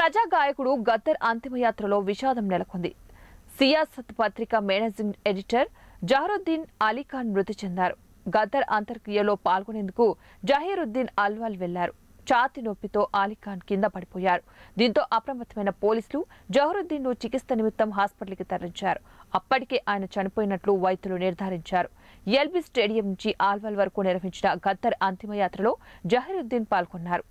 ప్రజా గాయకుడు గద్దర్ అంతిమయాత్రలో విషాదం నెలకొంది సియాసత్ పత్రిక మేనేజింగ్ ఎడిటర్ జహరుద్దీన్ అలీఖాన్ మృతి చెందారు గద్దర్ అంతర్క్రియలో పాల్గొనేందుకు జహీరుద్దీన్ అల్వాల్ వెళ్లారు ఛాతి నొప్పితో అలీఖాన్ కింద పడిపోయారు దీంతో అప్రమత్తమైన పోలీసులు జహరుద్దీన్ ను చికిత్స నిమిత్తం హాస్పిటల్కి తరలించారు అప్పటికే ఆయన చనిపోయినట్లు వైద్యులు నిర్ధారించారు ఎల్బీ స్టేడియం నుంచి ఆల్వాల్ వరకు నిర్వహించిన గద్దర్ అంతిమయాత్రలో జహీరుద్దీన్ పాల్గొన్నారు